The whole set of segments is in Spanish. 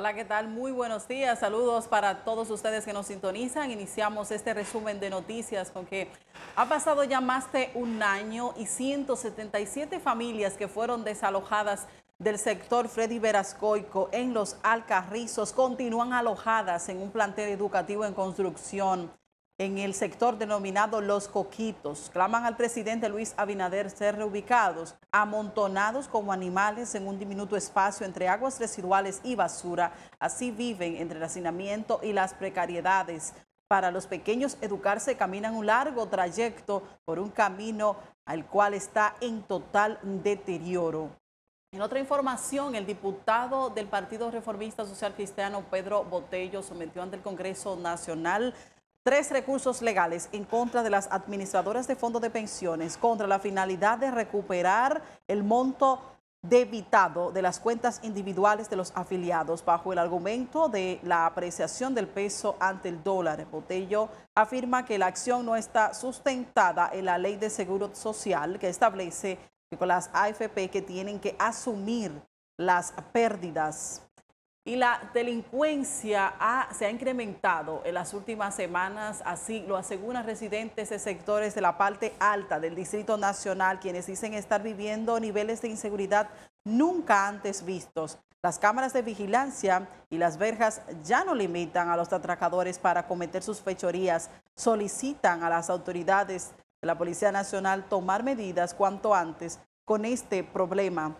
Hola, ¿qué tal? Muy buenos días. Saludos para todos ustedes que nos sintonizan. Iniciamos este resumen de noticias con que ha pasado ya más de un año y 177 familias que fueron desalojadas del sector Freddy Verascoico en los Alcarrizos continúan alojadas en un plantel educativo en construcción en el sector denominado Los Coquitos. Claman al presidente Luis Abinader ser reubicados, amontonados como animales en un diminuto espacio entre aguas residuales y basura. Así viven entre el hacinamiento y las precariedades. Para los pequeños, educarse caminan un largo trayecto por un camino al cual está en total deterioro. En otra información, el diputado del Partido Reformista Social Cristiano, Pedro Botello, sometió ante el Congreso Nacional tres recursos legales en contra de las administradoras de fondos de pensiones contra la finalidad de recuperar el monto debitado de las cuentas individuales de los afiliados bajo el argumento de la apreciación del peso ante el dólar. Botello afirma que la acción no está sustentada en la ley de seguro social que establece que con las AFP que tienen que asumir las pérdidas y la delincuencia se ha incrementado en las últimas semanas, así lo aseguran residentes de sectores de la parte alta del Distrito Nacional, quienes dicen estar viviendo niveles de inseguridad nunca antes vistos. Las cámaras de vigilancia y las verjas ya no limitan a los atracadores para cometer sus fechorías, solicitan a las autoridades de la Policía Nacional tomar medidas cuanto antes con este problema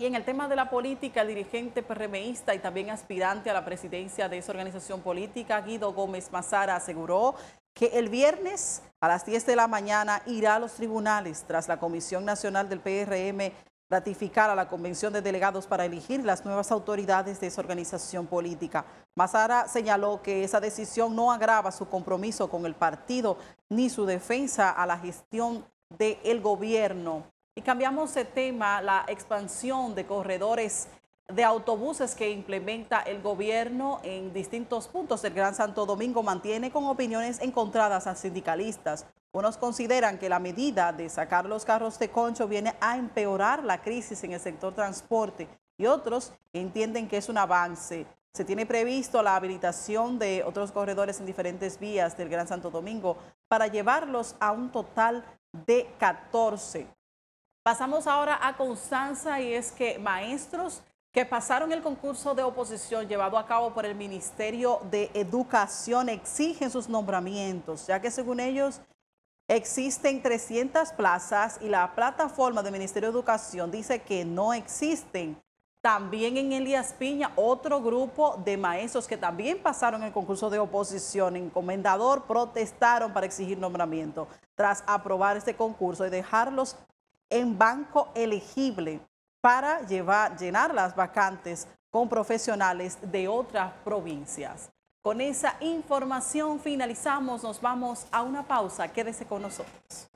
y en el tema de la política, el dirigente PRMista y también aspirante a la presidencia de esa organización política, Guido Gómez Mazara, aseguró que el viernes a las 10 de la mañana irá a los tribunales tras la Comisión Nacional del PRM ratificar a la Convención de Delegados para elegir las nuevas autoridades de esa organización política. Mazara señaló que esa decisión no agrava su compromiso con el partido ni su defensa a la gestión del gobierno y cambiamos de tema, la expansión de corredores de autobuses que implementa el gobierno en distintos puntos del Gran Santo Domingo mantiene con opiniones encontradas a sindicalistas. Unos consideran que la medida de sacar los carros de concho viene a empeorar la crisis en el sector transporte y otros entienden que es un avance. Se tiene previsto la habilitación de otros corredores en diferentes vías del Gran Santo Domingo para llevarlos a un total de 14. Pasamos ahora a Constanza y es que maestros que pasaron el concurso de oposición llevado a cabo por el Ministerio de Educación exigen sus nombramientos, ya que según ellos existen 300 plazas y la plataforma del Ministerio de Educación dice que no existen. También en Elías Piña, otro grupo de maestros que también pasaron el concurso de oposición en Comendador protestaron para exigir nombramiento tras aprobar este concurso y dejarlos en banco elegible para llevar, llenar las vacantes con profesionales de otras provincias. Con esa información finalizamos, nos vamos a una pausa, quédese con nosotros.